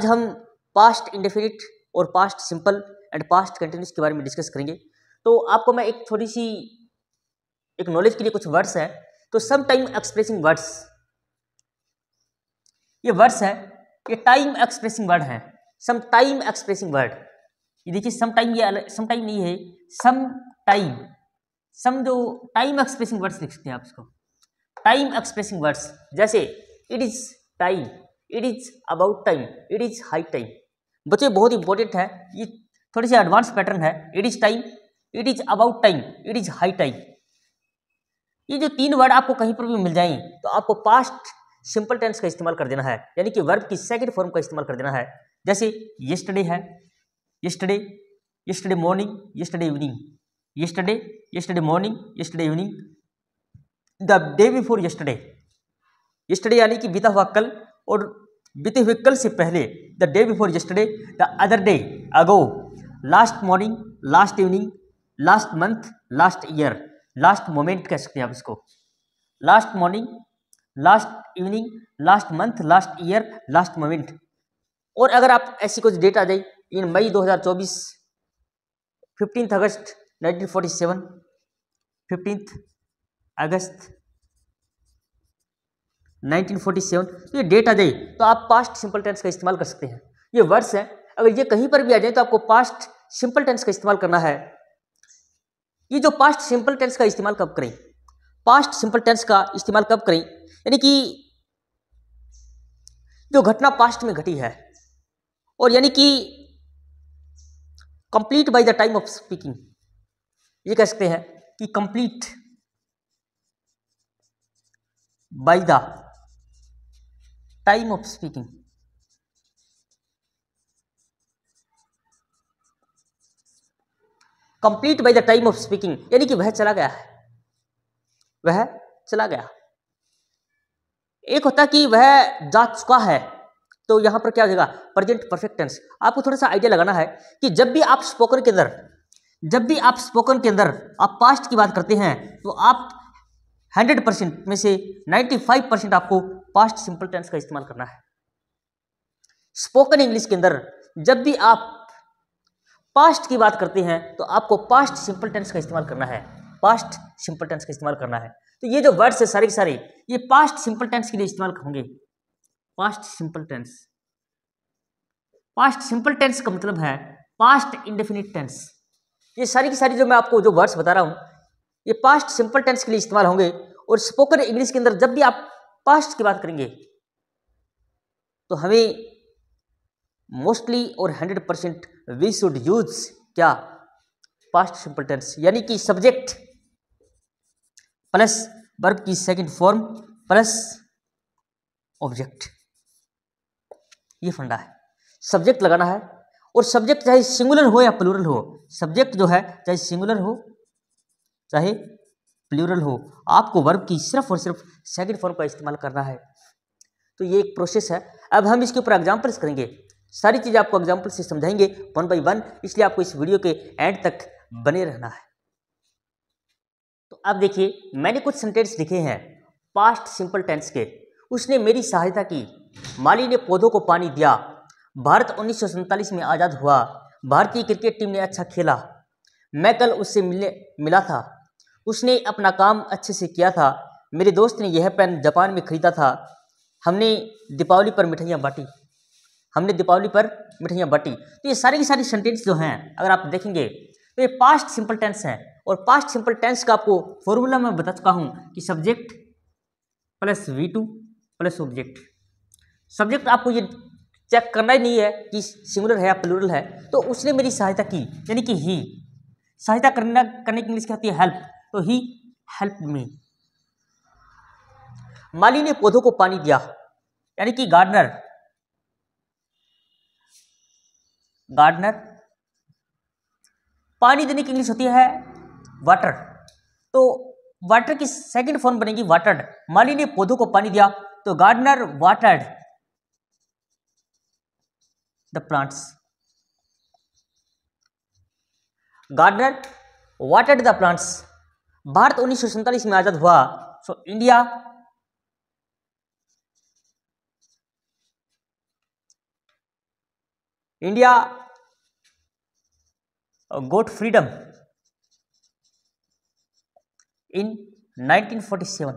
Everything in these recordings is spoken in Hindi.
आज हम पास्ट इंडेफिनिट और past simple and past continuous के बारे में डिस्कस करेंगे तो आपको मैं एक थोड़ी सी एक नॉलेज के लिए कुछ वर्ड्स हैं तो सम टाइम एक्सप्रेसिंग वर्ड्स ये वर्ड्स है ये टाइम एक्सप्रेसिंग वर्ड है सम टाइम एक्सप्रेसिंग वर्ड ये देखिए सम टाइम ये सम टाइम नहीं है सम टाइम सम जो टाइम एक्सप्रेसिंग वर्ड्स लिख सकते हैं आप इसको टाइम एक्सप्रेसिंग वर्ड्स जैसे it is time it is about time it is high time बच्चे बहुत इंपॉर्टेंट है ये थोड़ी सी एडवांस पैटर्न है it is time it is about time it is high time ये जो तीन वर्ड आपको कहीं पर भी मिल जाए तो आपको पास्ट सिंपल टेंस का इस्तेमाल कर देना है यानी कि वर्ब की सेकेंड फॉर्म का इस्तेमाल कर देना है जैसे येस्टडे है yesterday yesterday morning yesterday evening yesterday yesterday morning yesterday evening the day before yesterday yesterday यानी कि बीता हुआ कल और बीते हुए कल से पहले the day before yesterday the other day ago last morning last evening last month last year last moment कह सकते हैं आप इसको last morning last evening last month last year last moment और अगर आप ऐसी कुछ डेट आ जाए इन मई 2024 फिफ्टींथ अगस्त 1947 फिफ्टींथ अगस्त 1947 तो ये डेट आ जाए तो आप पास्ट सिंपल टेंस का इस्तेमाल कर सकते हैं ये वर्ड्स हैं अगर ये कहीं पर भी आ जाए तो आपको पास्ट सिंपल टेंस का इस्तेमाल करना है ये जो पास्ट सिंपल टेंस का इस्तेमाल कब करें पास्ट सिंपल टेंस का इस्तेमाल कब करें यानी कि जो घटना पास्ट में घटी है और यानी कि complete by the time of speaking ये कह सकते हैं कि complete by the time of speaking complete by the time of speaking यानी कि वह चला गया है वह चला गया एक होता कि वह जा चुका है तो यहां पर क्या हो जाएगा प्रेजेंट परफेक्ट टेंस आपको थोड़ा सा आइडिया लगाना है कि जब भी आप स्पोकन के अंदर जब भी आप स्पोकन के अंदर आप पास्ट की बात करते हैं तो आप हंड्रेड परसेंट में से 95% फाइव परसेंट आपको पास्ट सिंपल टेंस का इस्तेमाल करना है स्पोकन इंग्लिश के अंदर जब भी आप पास्ट की बात करते हैं तो आपको पास्ट सिंपल टेंस का इस्तेमाल करना है पास्ट सिंपल टेंस का इस्तेमाल करना है तो ये जो वर्ड्स है सारे के सारे ये पास्ट सिंपल टेंस के लिए इस्तेमाल होंगे past simple tense past simple tense का मतलब है पास्ट इंडेफिनिट टेंस ये सारी की सारी जो मैं आपको जो वर्ड्स बता रहा हूँ ये पास्ट सिंपल टेंस के लिए इस्तेमाल होंगे और स्पोकन इंग्लिश के अंदर जब भी आप पास्ट की बात करेंगे तो हमें मोस्टली और hundred percent we should use क्या पास्ट सिंपल टेंस यानी कि सब्जेक्ट प्लस वर्ब की सेकंड फॉर्म प्लस ऑब्जेक्ट ये फंडा है सब्जेक्ट लगाना है और सब्जेक्ट चाहे सिंगुलर हो या प्लूरल हो सब्जेक्ट जो है चाहे सिंगुलर हो चाहे प्लूरल हो आपको वर्ब की सिर्फ और सिर्फ सेकंड फॉर्म का इस्तेमाल करना है तो ये एक प्रोसेस है अब हम इसके ऊपर एग्जाम्पल्स करेंगे सारी चीज़ आपको एग्जाम्पल से समझाएंगे वन बाई वन इसलिए आपको इस वीडियो के एंड तक बने रहना है तो अब देखिए मैंने कुछ सेंटेंस लिखे हैं पास्ट सिंपल टेंस के उसने मेरी सहायता की माली ने पौधों को पानी दिया भारत उन्नीस में आज़ाद हुआ भारतीय क्रिकेट टीम ने अच्छा खेला मैं कल उससे मिलने मिला था उसने अपना काम अच्छे से किया था मेरे दोस्त ने यह पेन जापान में ख़रीदा था हमने दीपावली पर मिठाइयाँ बाँटी हमने दीपावली पर मिठाइयाँ बाँटी तो ये सारी की सारी सेंटेंस जो हैं अगर आप देखेंगे तो ये पास्ट सिंपल टेंस हैं और पास्ट सिंपल टेंस का आपको फॉर्मूला मैं बता चुका हूँ कि subject plus V two plus object subject आपको ये चेक करना ही नहीं है कि सिंगुलर है या प्लूरल है तो उसने मेरी सहायता की यानी कि ही सहायता करना करने की इंग्लिश कहती है हेल्प तो ही हेल्प मी माली ने पौधों को पानी दिया यानी कि गार्डनर गार्डनर पानी देने की इंग्लिश होती है वाटर तो वाटर की सेकंड फॉर्म बनेगी वाटर्ड माली ने पौधों को पानी दिया तो gardener watered the plants gardener watered the plants Bharat उन्नीस में आजाद हुआ so India India got freedom in 1947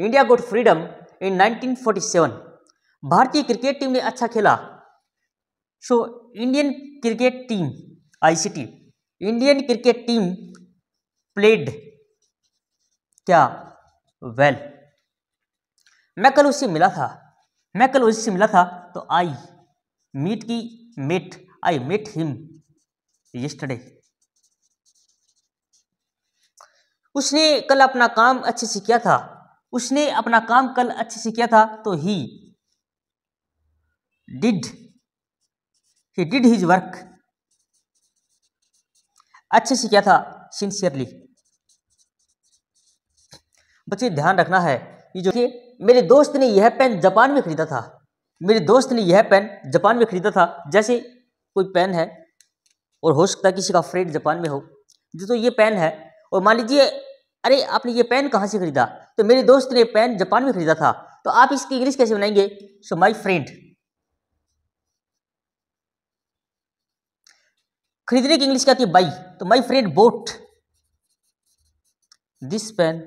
India got freedom in 1947 भारतीय क्रिकेट टीम ने अच्छा खेला so Indian cricket team ICT Indian cricket team played क्या वेल well. मैं कल उससे मिला था मैं कल उससे मिला था तो आई मीट की met I met him yesterday उसने कल अपना काम अच्छे से किया था उसने अपना काम कल अच्छे से किया था तो he did he did his work अच्छे से किया था सिंसियरली बच्चे ध्यान रखना है ये जो मेरे दोस्त ने यह पेन जापान में खरीदा था मेरे दोस्त ने यह पेन जापान में खरीदा था जैसे कोई पेन है और हो सकता है किसी का फ्रेंड जापान में हो जो तो ये पेन है और मान लीजिए अरे आपने ये पेन कहाँ से खरीदा तो मेरे दोस्त ने पेन जापान में खरीदा था तो आप इसकी इंग्लिश कैसे बनाएंगे सो माई फ्रेंड खरीदने की इंग्लिश क्या थी बाई तो my friend bought this pen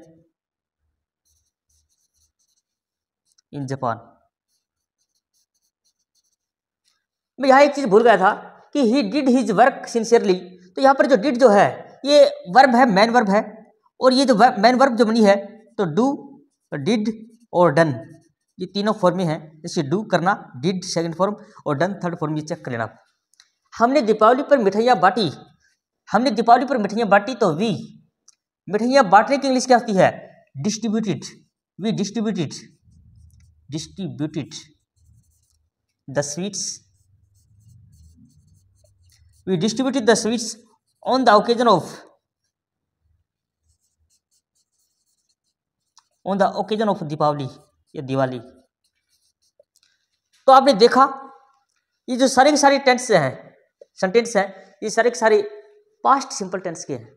in Japan मैं यहाँ एक चीज़ भूल गया था कि he did his work sincerely तो यहाँ पर जो डिड जो है ये वर्ब है मैन वर्ब है और ये जो मैन वर्ब जो बनी है तो डू डिड और डन ये तीनों फॉर्म हैं जैसे डू करना डिड सेकंड फॉर्म और डन थर्ड फॉर्म ये चेक कर लेना हमने दीपावली पर मिठाइयाँ बांटी हमने दीपावली पर मिठाइयाँ बांटी तो वी मिठाइयाँ बांटने की इंग्लिश क्या होती है distributed we distributed distributed the sweets we distributed the sweets on the occasion of on the occasion of Deepavali ya diwali तो आपने देखा ये जो सारे के सारे टेंस हैं सेंटेंस हैं ये सारे के सारे पास्ट सिंपल टेंस के हैं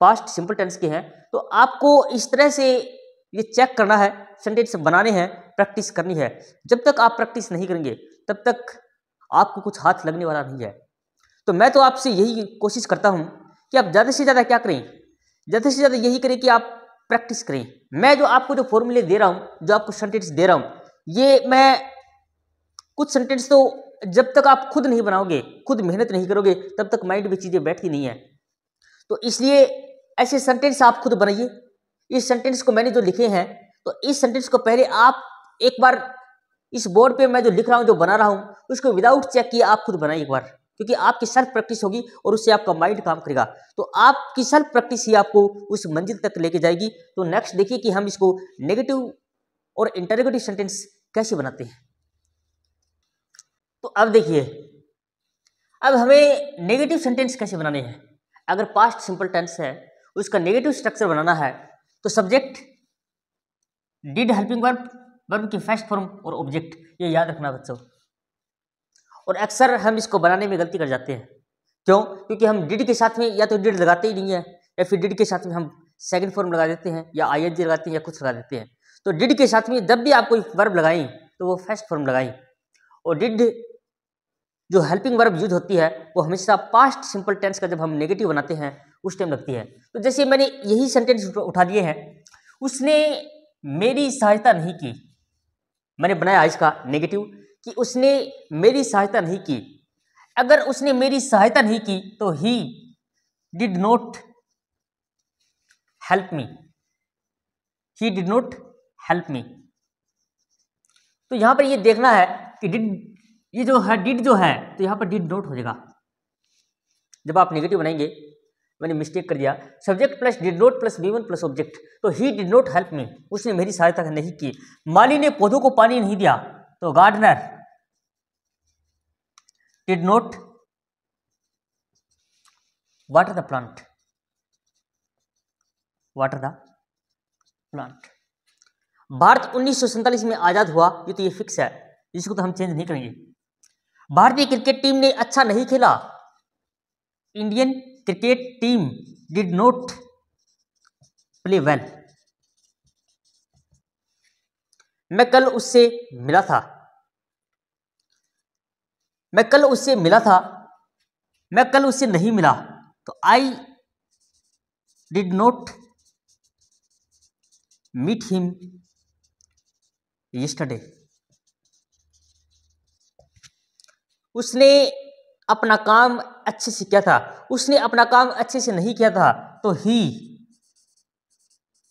पास्ट सिंपल टेंस के हैं तो आपको इस तरह से ये चेक करना है सेंटेंस बनाने हैं प्रैक्टिस करनी है जब तक आप प्रैक्टिस नहीं करेंगे तब तक आपको कुछ हाथ लगने वाला नहीं है तो मैं तो आपसे यही कोशिश करता हूँ कि आप ज़्यादा से ज़्यादा क्या करें ज़्यादा से ज़्यादा यही करें कि आप प्रैक्टिस करें मैं जो आपको जो फॉर्मूले दे रहा हूँ जो आपको सेंटेंस दे रहा हूँ ये मैं कुछ सेंटेंस तो जब तक आप खुद नहीं बनाओगे खुद मेहनत नहीं करोगे तब तक माइंड में चीज़ें बैठती नहीं है तो इसलिए ऐसे सेंटेंस आप खुद बनाइए इस सेंटेंस को मैंने जो लिखे हैं तो इस सेंटेंस को पहले आप एक बार इस बोर्ड पे मैं जो लिख रहा हूँ जो बना रहा हूँ उसको विदाउट चेक किए आप खुद बनाए एक बार क्योंकि आपकी सेल्फ प्रैक्टिस होगी और उससे आपका माइंड काम करेगा तो आपकी सेल्फ प्रैक्टिस ही आपको उस मंजिल तक लेके जाएगी तो नेक्स्ट देखिए कि हम इसको नेगेटिव और इंटरगेटिव सेंटेंस कैसे बनाते हैं तो अब देखिए अब हमें नेगेटिव सेंटेंस कैसे बनाने हैं अगर पास्ट सिंपल टेंस है उसका नेगेटिव स्ट्रक्चर बनाना है तो subject did helping verb verb की फर्स्ट फॉर्म और ऑब्जेक्ट ये याद रखना बच्चों और अक्सर हम इसको बनाने में गलती कर जाते हैं क्यों क्योंकि हम डिड के साथ में या तो डिड लगाते ही नहीं है या फिर डिड के साथ में हम सेकंड फॉर्म लगा देते हैं या आई लगाते हैं या कुछ लगा देते हैं तो डिड के साथ में जब भी आप कोई वर्ब लगाएं तो वो फर्स्ट फॉर्म लगाएं और डिड जो हेल्पिंग वर्ब यूज होती है वो हमेशा पास्ट सिंपल टेंस का जब हम नेगेटिव बनाते हैं उस टाइम लगती है तो जैसे मैंने यही सेंटेंस उठा लिए हैं उसने मेरी सहायता नहीं की मैंने बनाया इसका नेगेटिव कि उसने मेरी सहायता नहीं की अगर उसने मेरी सहायता नहीं की तो he did not help me he did not help me तो यहाँ पर ये देखना है कि डिड ये जो है डिड जो है तो यहाँ पर डिड नोट हो जाएगा जब आप नेगेटिव बनाएंगे मैंने मिस्टेक कर दिया subject plus did not plus V one plus object तो he did not help me उसने मेरी सहायता नहीं की माली ने पौधों को पानी नहीं दिया तो gardener did not water the plant water the plant Bharat उन्नीस में आज़ाद हुआ ये तो ये फिक्स है इसको तो हम चेंज नहीं करेंगे भारतीय क्रिकेट टीम ने अच्छा नहीं खेला Indian cricket team did not play well मैं कल उससे मिला था मैं कल उससे मिला था मैं कल उससे नहीं मिला तो I did not meet him yesterday उसने अपना काम अच्छे से किया था उसने अपना काम अच्छे से नहीं किया था तो he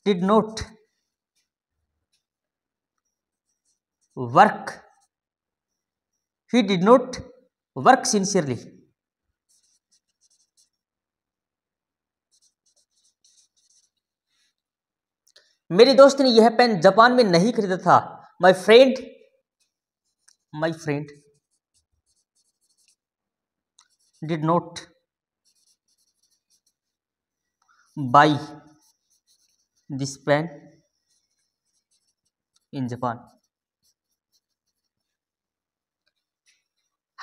did not work he did not work sincerely मेरे दोस्त ने यह पेन जापान में नहीं खरीदा था my friend my friend did not buy this plan in Japan.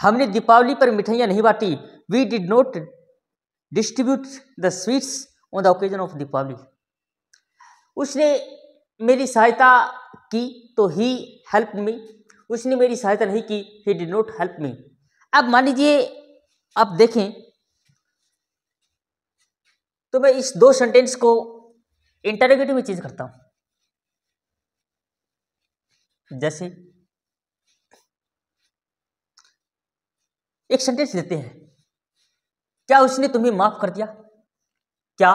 हमने दीपावली पर मिठाइयाँ नहीं बांटी we did not distribute the sweets on the occasion of Deepavali उसने मेरी सहायता की तो ही हेल्प मी उसने मेरी सहायता नहीं की he did not help me अब मान लीजिए आप देखें तो मैं इस दो सेंटेंस को इंटरोगेटिव में चेंज करता हूं जैसे एक सेंटेंस लेते हैं क्या उसने तुम्हें माफ कर दिया क्या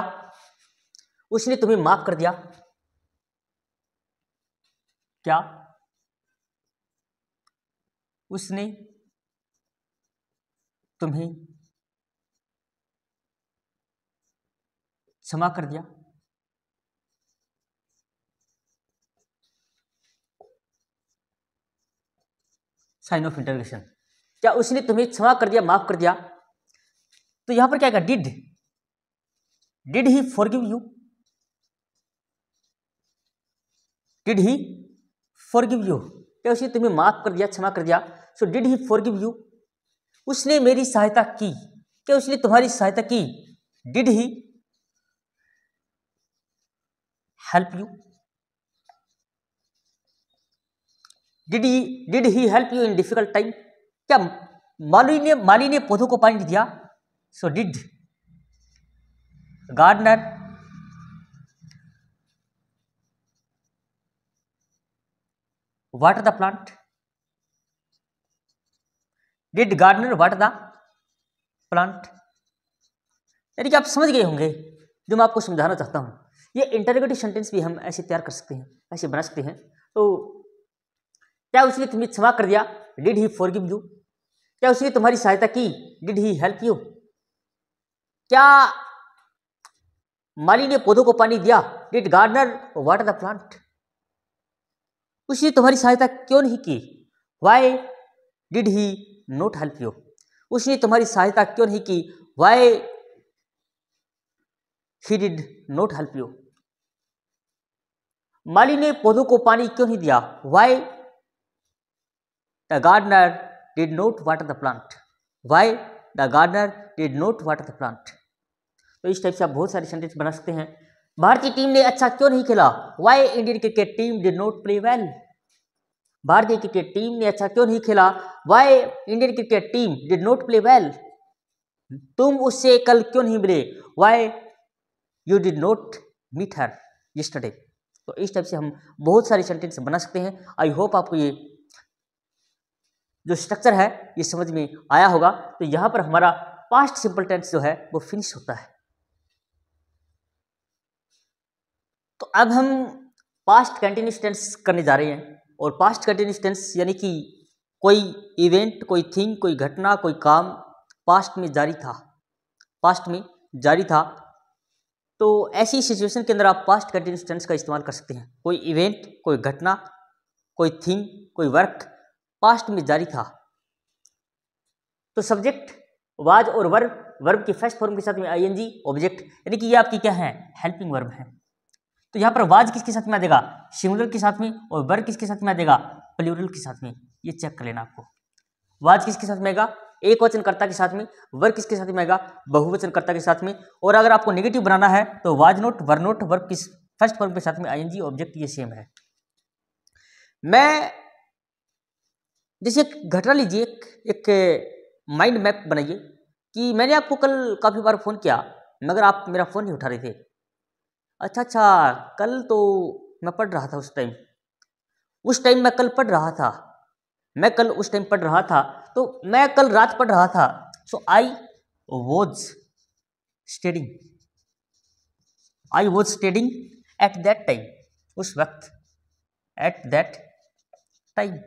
उसने तुम्हें माफ कर दिया क्या उसने तुम्हें क्षमा कर दिया साइन ऑफ इंटरग्रेशन क्या उसने तुम्हें क्षमा कर दिया माफ कर दिया तो यहां पर क्या कहा did did he forgive you did he forgive you क्या उसने तुम्हें माफ कर दिया क्षमा कर दिया so did he forgive you उसने मेरी सहायता की क्या उसने तुम्हारी सहायता की did he help you did he did he help you in difficult time क्या माली ने माली ने पौधों को पानी दिया so did gardener water the plant did gardener what the plant यानी कि आप समझ गए होंगे जो मैं आपको समझाना चाहता हूँ ये इंटरगेटिव सेंटेंस भी हम ऐसे तैयार कर सकते हैं ऐसे बना सकते हैं तो क्या उसने तुम्हें क्षमा कर दिया did he forgive you क्या उसने तुम्हारी सहायता की डिड ही हेल्प यू क्या माली ने पौधों को पानी दिया did gardener water the plant उसने तुम्हारी सहायता क्यों नहीं की why did he not help you उसने तुम्हारी सहायता क्यों नहीं की why he did not help you माली ने पौधों को पानी क्यों नहीं दिया why the gardener did not water the plant why the gardener did not water the plant तो इस टाइप से आप बहुत सारे सेंटेंस बना सकते हैं भारतीय टीम ने अच्छा क्यों नहीं खेला why Indian cricket team did not play well भारतीय क्रिकेट टीम ने अच्छा क्यों नहीं खेला why Indian cricket team did not play well तुम उससे कल क्यों नहीं मिले why you did not meet her yesterday तो इस टाइप से हम बहुत सारे सेंटेंस बना सकते हैं आई होप आपको ये जो स्ट्रक्चर है ये समझ में आया होगा तो यहाँ पर हमारा पास्ट सिंपल टेंस जो है वो फिनिश होता है तो अब हम पास्ट कंटिन्यूस टेंस करने जा रहे हैं और पास्ट कंटिन्यूस टेंस यानी कि कोई इवेंट कोई थिंग कोई घटना कोई काम पास्ट में जारी था पास्ट में जारी था तो ऐसी सिचुएशन के अंदर आप पास्ट कंटिन्यूस टेंस का इस्तेमाल कर सकते हैं कोई इवेंट कोई घटना कोई थिंग कोई वर्क पास्ट में जारी था तो सब्जेक्ट वाज और वर्ब वर्ब की फर्स्ट फॉर्म के साथ में आईएनजी ऑब्जेक्ट यानी कि ये आपकी क्या है हेल्पिंग वर्ब है तो यहाँ पर वाज किसके साथ में आ जाएगा सिंगुलर के साथ में और वर्ग किसके साथ में आ जाएगा प्लूरल के साथ में ये चेक कर लेना आपको वाज किसके साथ में आएगा एक वचनकर्ता के साथ में वर्ग किसके साथ में आएगा बहुवचनकर्ता के साथ में और अगर आपको नेगेटिव बनाना है तो वाज नोट वर नोट वर्ग किस फर्स्ट फॉर्म के साथ में आई ऑब्जेक्ट ये सेम है मैं जैसे एक घटना लीजिए एक, एक माइंड मैप बनाइए कि मैंने आपको कल काफ़ी बार फ़ोन किया मगर आप मेरा फ़ोन नहीं उठा रहे थे अच्छा अच्छा कल तो मैं पढ़ रहा था उस टाइम उस टाइम मैं कल पढ़ रहा था मैं कल उस टाइम पढ़ रहा था तो मैं कल रात पढ़ रहा था so I was studying I was studying at that time उस वक्त एट दैट टाइम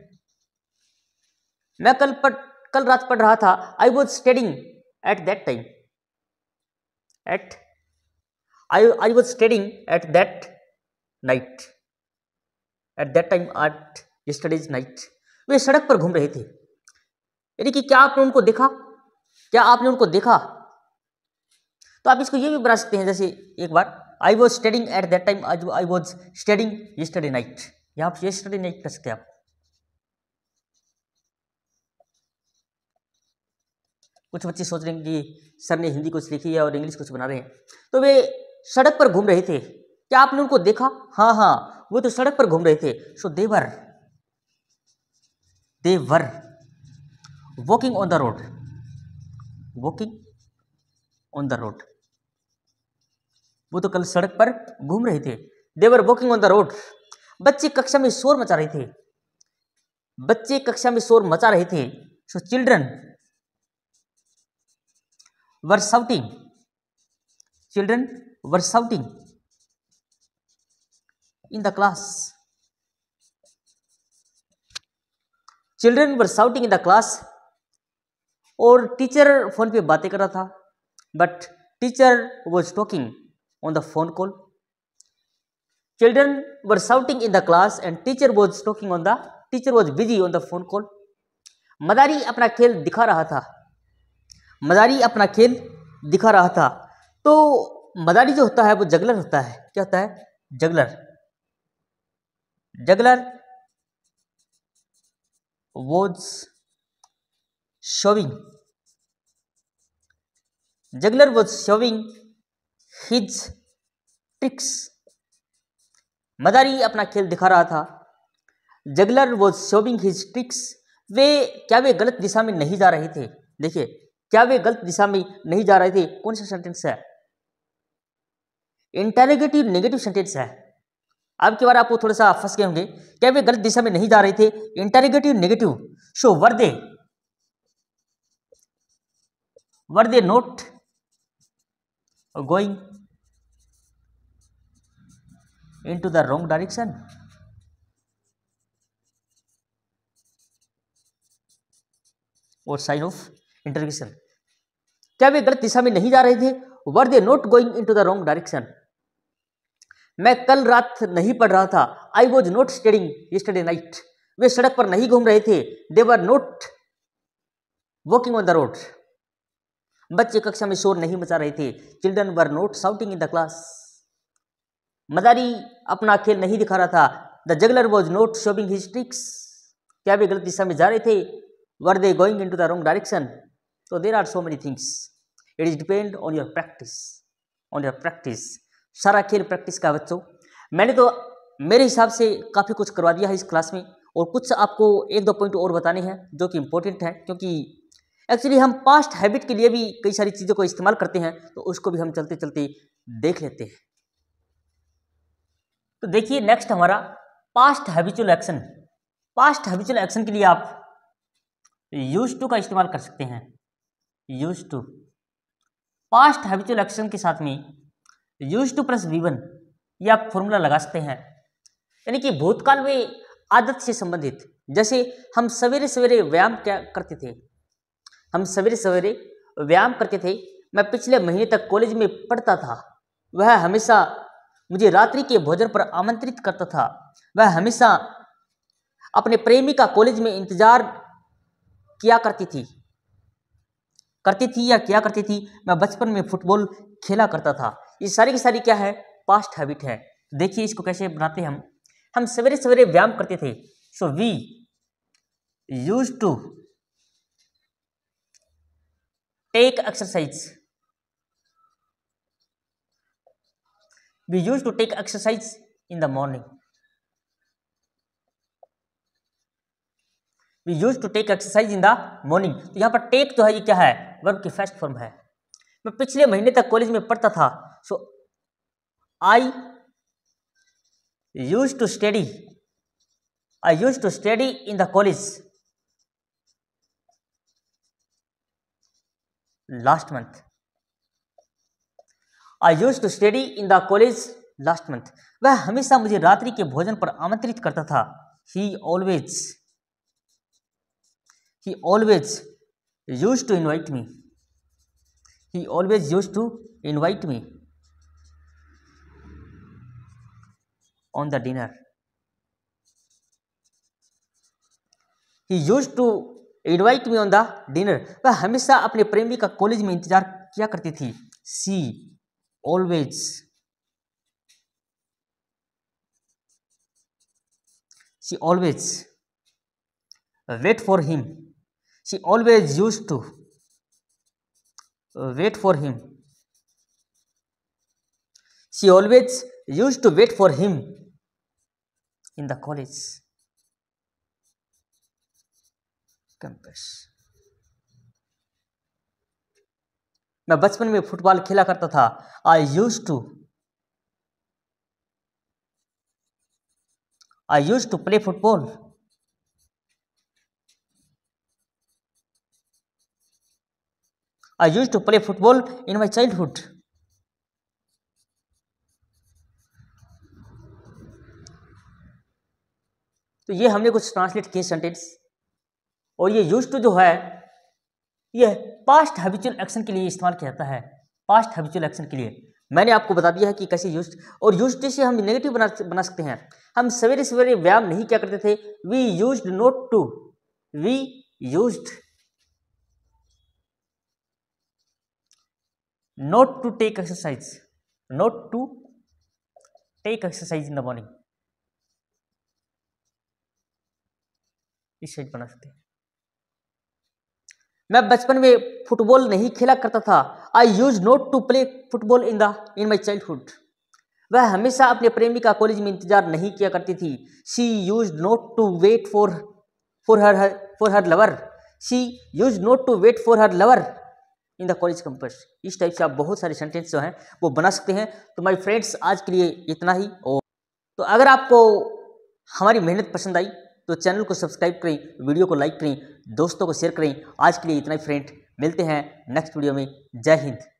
मैं कल पढ़ कल रात पढ़ रहा था I was studying at that time at I, I was studying at that night. At that time at yesterday's night. वे सड़क पर घूम रहे थे यानी कि क्या आपने उनको देखा क्या आपने उनको देखा तो आप इसको ये भी बना सकते हैं जैसे एक बार I was studying at that time I was studying yesterday night यहाँ आप यस्टरडे नाइट कर सकते हैं आप कुछ बच्चे सोच रहे हैं कि सर ने हिंदी कुछ लिखी है और इंग्लिश कुछ बना रहे हैं तो वे सड़क पर घूम रहे थे क्या आपने उनको देखा हाँ हाँ वो तो सड़क पर घूम रहे थे so they were they were walking on the road walking on the road वो तो कल सड़क पर घूम रहे थे they were walking on the road बच्चे कक्षा में शोर मचा रहे थे बच्चे कक्षा में शोर मचा रहे थे so children were shouting children were shouting in the class. Children were shouting in the class और टीचर फोन पे बातें कर रहा था but teacher was talking on the phone call children were shouting in the class and teacher was talking on the teacher was busy on the phone call मदारी अपना खेल दिखा रहा था मदारी अपना खेल दिखा रहा था तो मदारी जो होता है वो जगलर होता है क्या होता है juggler juggler was showing juggler was showing his tricks मदारी अपना खेल दिखा रहा था juggler was showing his tricks वे क्या वे गलत दिशा में नहीं जा रहे थे देखिए क्या वे गलत दिशा में नहीं जा रहे थे कौन सा सेंटेंस है इंटेरोगेटिव नेगेटिव सेंटेंस है अब के बार आपको थोड़ा सा फंस गए होंगे क्या वे गलत दिशा में नहीं जा रहे थे interrogative negative show were they were they not going into the wrong direction और साइन ऑफ इंटरगेशन क्या वे गलत दिशा में नहीं जा रहे थे were they not going into the wrong direction मैं कल रात नहीं पढ़ रहा था I was not studying yesterday night वे सड़क पर नहीं घूम रहे थे they were not walking on the road बच्चे कक्षा में शोर नहीं मचा रहे थे children were not shouting in the class मदारी अपना खेल नहीं दिखा रहा था the juggler was not showing his tricks क्या वे गलत दिशा में जा रहे थे were they going into the wrong direction तो there are so many things it is depend on your practice on your practice सारा खेल प्रैक्टिस का बच्चों मैंने तो मेरे हिसाब से काफ़ी कुछ करवा दिया है इस क्लास में और कुछ आपको एक दो पॉइंट और बताने हैं जो कि इम्पोर्टेंट है क्योंकि एक्चुअली हम पास्ट हैबिट के लिए भी कई सारी चीज़ों को इस्तेमाल करते हैं तो उसको भी हम चलते चलते देख लेते हैं तो देखिए नेक्स्ट हमारा past habitual action past habitual action के लिए आप यूज टू का इस्तेमाल कर सकते हैं use to past habitual action के साथ में यूज टू प्लस वी ये आप फॉर्मूला लगा सकते हैं यानी कि भूतकाल में आदत से संबंधित जैसे हम सवेरे सवेरे व्यायाम क्या करते थे हम सवेरे सवेरे व्यायाम करते थे मैं पिछले महीने तक कॉलेज में पढ़ता था वह हमेशा मुझे रात्रि के भोजन पर आमंत्रित करता था वह हमेशा अपने प्रेमी का कॉलेज में इंतजार किया करती थी करती थी या क्या करती थी मैं बचपन में फुटबॉल खेला करता था ये सारी की सारी क्या है पास्ट हैबिट है तो देखिए इसको कैसे बनाते हैं हम हम सवेरे सवेरे व्यायाम करते थे so we use to take exercise we use to take exercise in the morning we use to take exercise in the morning तो पर टेक जो है ये क्या है वर्ब की फर्स्ट फॉर्म है मैं पिछले महीने तक कॉलेज में पढ़ता था so I use to study I use to study in the college last month I use to study in the college last month वह हमेशा मुझे रात्रि के भोजन पर आमंत्रित करता था he always he always use to invite me he always use to invite me on the dinner he used to invite me on the dinner वह हमेशा अपने प्रेमी का कॉलेज में इंतजार किया करती थी she always she always wait for him she always use to wait for him she always use to wait for him in the college campus मैं बचपन में फुटबॉल खेला करता था I use to I use to play football I use to play football in my childhood तो ये हमने कुछ ट्रांसलेट किए सेंटेंस और ये यूज टू जो है ये पास्ट हैबिचुअल एक्शन के लिए इस्तेमाल किया जाता है पास्ट हैबिचुअल एक्शन के लिए मैंने आपको बता दिया है कि कैसे यूज और यूज टू से हम नेगेटिव बना बना सकते हैं हम सवेरे सवेरे व्यायाम नहीं क्या करते थे we use not to we use not to take exercise not to take exercise in the morning इस साइज बना सकते हैं मैं बचपन में फुटबॉल नहीं खेला करता था I use not to play football in the in my childhood वह हमेशा अपने प्रेमी का कॉलेज में इंतजार नहीं किया करती थी she use not to wait for for her for her lover she use not to wait for her lover in the college campus इस टाइप से आप बहुत सारे सेंटेंस जो हैं वो बना सकते हैं तो माई फ्रेंड्स आज के लिए इतना ही और तो अगर आपको हमारी मेहनत पसंद आई तो चैनल को सब्सक्राइब करें वीडियो को लाइक करें दोस्तों को शेयर करें आज के लिए इतना ही फ्रेंड मिलते हैं नेक्स्ट वीडियो में जय हिंद